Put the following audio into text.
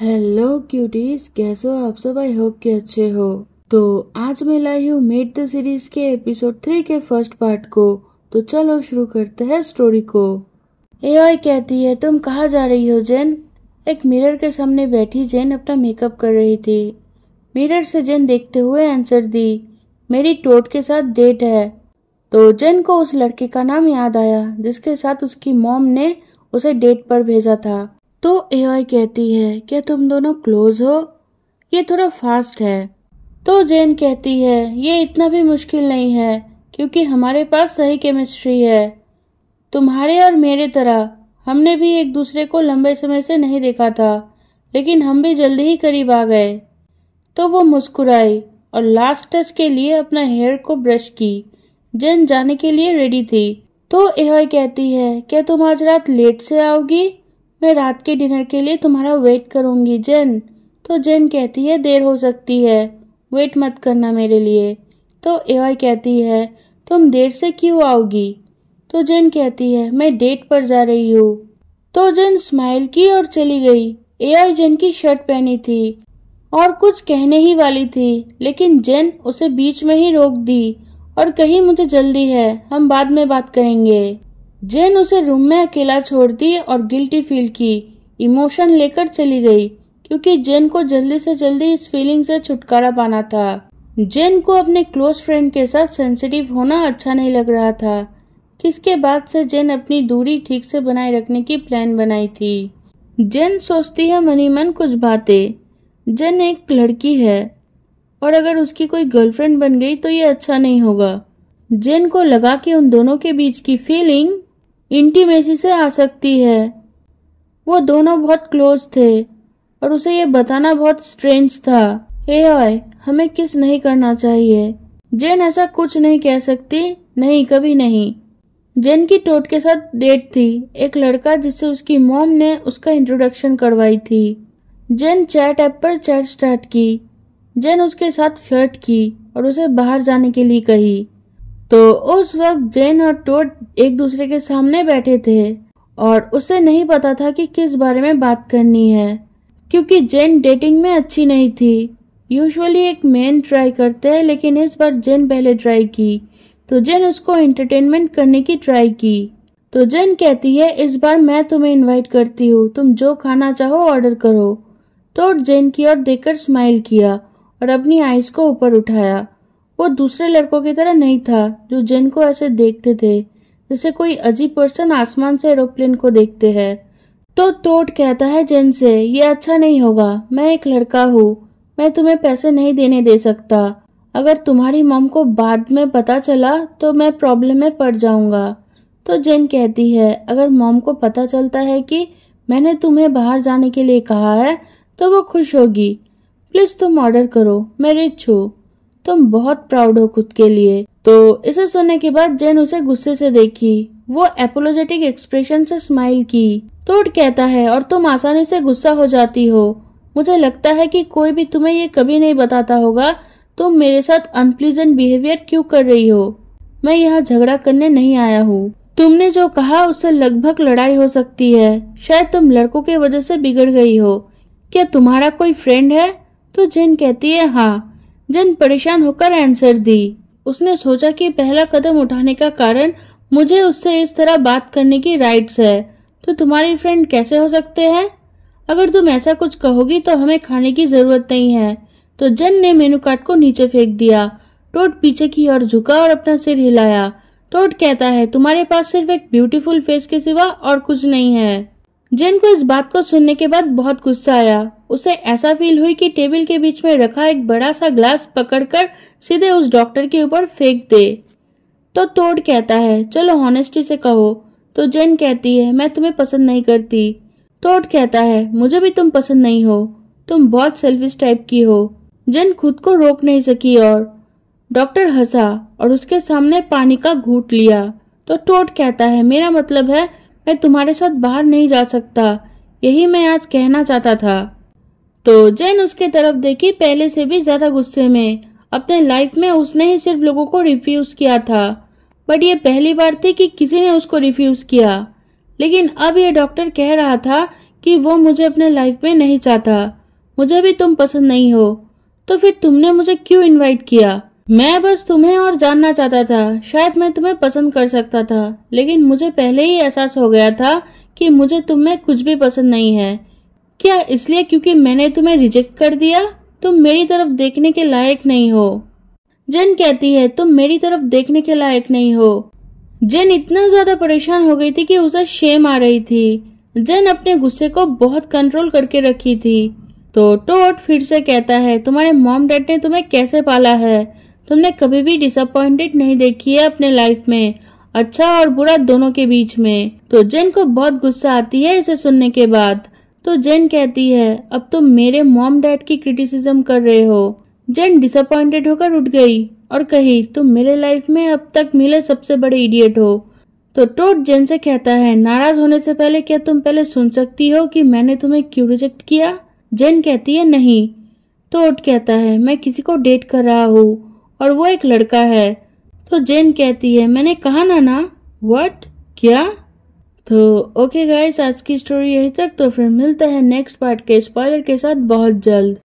hello cuties कैसे हो आप सब आई होप के अच्छे हो तो आज मैं लाई हूँ मेट द सीरीज के एपिसोड थ्री के फर्स्ट पार्ट को तो चलो शुरू करते हैं स्टोरी को एआई कहती है तुम कहाँ जा रही हो जेन एक मिरर के सामने बैठी जेन अपना मेकअप कर रही थी मिरर से जेन देखते हुए आंसर दी मेरी टोट के साथ डेट है तो जेन को उस लड़के का नाम याद आया जिसके साथ उसकी मॉम ने उसे डेट पर भेजा था तो ए कहती है क्या तुम दोनों क्लोज हो ये थोड़ा फास्ट है तो जेन कहती है ये इतना भी मुश्किल नहीं है क्योंकि हमारे पास सही केमिस्ट्री है तुम्हारे और मेरे तरह हमने भी एक दूसरे को लंबे समय से नहीं देखा था लेकिन हम भी जल्दी ही करीब आ गए तो वो मुस्कुराई और लास्ट टच के लिए अपना हेयर को ब्रश की जेन जाने के लिए रेडी थी तो एहय कहती है क्या तुम आज रात लेट से आओगी मैं रात के डिनर के लिए तुम्हारा वेट करूंगी जैन तो जैन कहती है देर हो सकती है वेट मत करना मेरे लिए तो एवाई कहती है तुम देर से क्यों आओगी तो जैन कहती है मैं डेट पर जा रही हूँ तो जैन स्माइल की और चली गई एआई जैन की शर्ट पहनी थी और कुछ कहने ही वाली थी लेकिन जैन उसे बीच में ही रोक दी और कही मुझे जल्दी है हम बाद में बात करेंगे जेन उसे रूम में अकेला छोड़ दी और गिल्टी फील की इमोशन लेकर चली गई क्योंकि जेन को जल्दी से जल्दी इस फीलिंग से छुटकारा पाना था जेन को अपने क्लोज फ्रेंड के साथ सेंसिटिव होना अच्छा नहीं लग रहा था किसके बाद से जेन अपनी दूरी ठीक से बनाए रखने की प्लान बनाई थी जेन सोचती है मनी मन कुछ बातें जेन एक लड़की है और अगर उसकी कोई गर्लफ्रेंड बन गई तो ये अच्छा नहीं होगा जेन को लगा कि उन दोनों के बीच की फीलिंग इंटीमेसी से आ सकती है वो दोनों बहुत क्लोज थे और उसे ये बताना बहुत स्ट्रेंज था हे hey हमें किस नहीं करना चाहिए जेन ऐसा कुछ नहीं कह सकती नहीं कभी नहीं जेन की टोट के साथ डेट थी एक लड़का जिससे उसकी मोम ने उसका इंट्रोडक्शन करवाई थी जेन चैट ऐप पर चैट स्टार्ट की जेन उसके साथ फ्लर्ट की और उसे बाहर जाने के लिए कही तो उस वक्त जैन और टोट एक दूसरे के सामने बैठे थे और उसे नहीं पता था कि किस बारे में बात करनी है क्योंकि जेन डेटिंग में अच्छी नहीं थी यूजुअली एक मेन ट्राई करते हैं लेकिन इस बार जेन पहले ट्राई की तो जेन उसको एंटरटेनमेंट करने की ट्राई की तो जेन कहती है इस बार मैं तुम्हें इनवाइट करती हूँ तुम जो खाना चाहो ऑर्डर करो तो जैन की ओर देखकर स्माइल किया और अपनी आइज को ऊपर उठाया वो दूसरे लड़कों की तरह नहीं था जो जेन को ऐसे देखते थे जैसे कोई अजीब पर्सन आसमान से एरोप्लेन को देखते हैं तो टोट कहता है जेन से ये अच्छा नहीं होगा मैं एक लड़का हूँ मैं तुम्हें पैसे नहीं देने दे सकता अगर तुम्हारी मम को बाद में पता चला तो मैं प्रॉब्लम में पड़ जाऊंगा तो जेन कहती है अगर मॉम को पता चलता है कि मैंने तुम्हें बाहर जाने के लिए कहा है तो वो खुश होगी प्लीज़ तुम ऑर्डर करो मैं रिच हूँ तुम बहुत प्राउड हो खुद के लिए तो इसे सुनने के बाद जेन उसे गुस्से से देखी वो एपोलोजेटिक एक्सप्रेशन से स्माइल की तोड़ कहता है और तुम आसानी से गुस्सा हो जाती हो मुझे लगता है कि कोई भी तुम्हें ये कभी नहीं बताता होगा तुम मेरे साथ अनप्लीजेंट बिहेवियर क्यों कर रही हो मैं यहाँ झगड़ा करने नहीं आया हूँ तुमने जो कहा उससे लगभग लड़ाई हो सकती है शायद तुम लड़कों के वजह से बिगड़ गई हो क्या तुम्हारा कोई फ्रेंड है तो जेन कहती है हाँ जन परेशान होकर आंसर दी उसने सोचा कि पहला कदम उठाने का कारण मुझे उससे इस तरह बात करने की राइट्स है तो तुम्हारी फ्रेंड कैसे हो सकते हैं अगर तुम ऐसा कुछ कहोगी तो हमें खाने की जरूरत नहीं है तो जन ने मेनू कार्ड को नीचे फेंक दिया टोट पीछे की ओर झुका और अपना सिर हिलाया टोट कहता है तुम्हारे पास सिर्फ एक ब्यूटीफुल फेस के सिवा और कुछ नहीं है जेन को इस बात को सुनने के बाद बहुत गुस्सा आया उसे ऐसा फील हुई कि टेबल के बीच में रखा एक बड़ा सा ग्लास पकड़कर सीधे उस डॉक्टर के ऊपर फेंक दे तो तोड़ कहता है चलो हॉनेस्टी से कहो तो जेन कहती है मैं तुम्हें पसंद नहीं करती तोड़ कहता है मुझे भी तुम पसंद नहीं हो तुम बहुत सेल्फिश टाइप की हो जेन खुद को रोक नहीं सकी और डॉक्टर हंसा और उसके सामने पानी का घूट लिया तो टोट कहता है मेरा मतलब है मैं तुम्हारे साथ बाहर नहीं जा सकता यही मैं आज कहना चाहता था तो जैन उसके तरफ देखी पहले से भी ज़्यादा गुस्से में अपने लाइफ में उसने ही सिर्फ लोगों को रिफ्यूज़ किया था बट ये पहली बार थी कि किसी ने उसको रिफ्यूज़ किया लेकिन अब ये डॉक्टर कह रहा था कि वो मुझे अपने लाइफ में नहीं चाहता मुझे भी तुम पसंद नहीं हो तो फिर तुमने मुझे क्यों इनवाइट किया मैं बस तुम्हें और जानना चाहता था शायद मैं तुम्हें पसंद कर सकता था लेकिन मुझे पहले ही एहसास हो गया था कि मुझे तुम्हें कुछ भी पसंद नहीं है क्या इसलिए क्योंकि मैंने तुम्हें रिजेक्ट कर दिया तुम मेरी तरफ देखने के लायक नहीं हो जेन कहती है तुम मेरी तरफ देखने के लायक नहीं हो जेन इतना ज्यादा परेशान हो गई थी कि उसे शेम आ रही थी जेन अपने गुस्से को बहुत कंट्रोल करके रखी थी तो टोट फिर से कहता है तुम्हारे मॉम डैड ने तुम्हें कैसे पाला है तुमने कभी भी डिसअपॉइंटेड नहीं देखी है अपने लाइफ में अच्छा और बुरा दोनों के बीच में तो जेन को बहुत गुस्सा आती है इसे सुनने के बाद तो जेन कहती है अब तुम मेरे मॉम डैड की क्रिटिसिज्म कर रहे हो जेन डिसअपॉइंटेड होकर उठ गई और कही तुम मेरे लाइफ में अब तक मिले सबसे बड़े इडियट हो तो टोट जेन से कहता है नाराज होने से पहले क्या तुम पहले सुन सकती हो कि मैंने तुम्हें क्यों रिजेक्ट किया जेन कहती है नहीं टोट कहता है मैं किसी को डेट कर रहा हूँ और वो एक लड़का है तो जेन कहती है मैंने कहा ना ना वट क्या तो ओके गाइस आज की स्टोरी यही तक तो फिर मिलता है नेक्स्ट पार्ट के स्पॉयलर के साथ बहुत जल्द